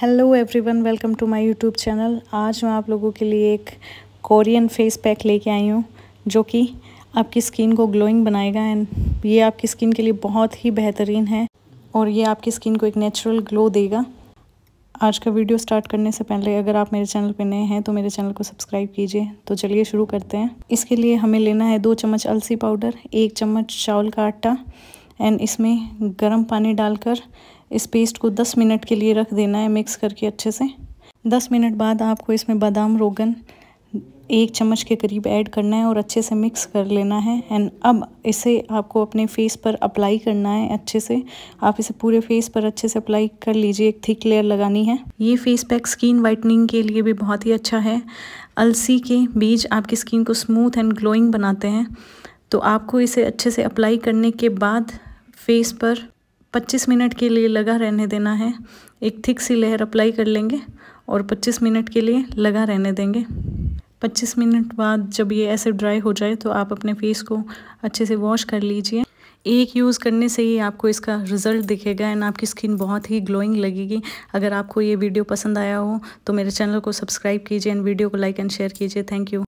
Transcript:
hello everyone welcome to my YouTube channel आज मैं आप लोगों के लिए एक कोरियन फेस पैक लेके आई हूँ जो कि आपकी स्किन को ग्लोइंग बनाएगा एंड ये आपकी स्किन के लिए बहुत ही बेहतरीन है और ये आपकी स्किन को एक नेचुरल ग्लो देगा आज का वीडियो स्टार्ट करने से पहले अगर आप मेरे चैनल पर नए हैं तो मेरे चैनल को सब्सक्राइब कीजिए तो चलिए शुरू करते हैं इसके लिए हमें लेना है दो चम्मच अलसी पाउडर एक चम्मच चावल का आटा एंड इसमें गर्म पानी डालकर इस पेस्ट को 10 मिनट के लिए रख देना है मिक्स करके अच्छे से 10 मिनट बाद आपको इसमें बादाम रोगन एक चम्मच के करीब ऐड करना है और अच्छे से मिक्स कर लेना है एंड अब इसे आपको अपने फेस पर अप्लाई करना है अच्छे से आप इसे पूरे फेस पर अच्छे से अप्लाई कर लीजिए एक थिक लेयर लगानी है ये फेस पैक स्किन वाइटनिंग के लिए भी बहुत ही अच्छा है अलसी के बीज आपकी स्किन को स्मूथ एंड ग्लोइंग बनाते हैं तो आपको इसे अच्छे से अप्लाई करने के बाद फेस पर 25 मिनट के लिए लगा रहने देना है एक थिक सी लहर अप्लाई कर लेंगे और 25 मिनट के लिए लगा रहने देंगे 25 मिनट बाद जब ये ऐसे ड्राई हो जाए तो आप अपने फेस को अच्छे से वॉश कर लीजिए एक यूज़ करने से ही आपको इसका रिज़ल्ट दिखेगा एंड आपकी स्किन बहुत ही ग्लोइंग लगेगी अगर आपको ये वीडियो पसंद आया हो तो मेरे चैनल को सब्सक्राइब कीजिए एंड वीडियो को लाइक एंड शेयर कीजिए थैंक यू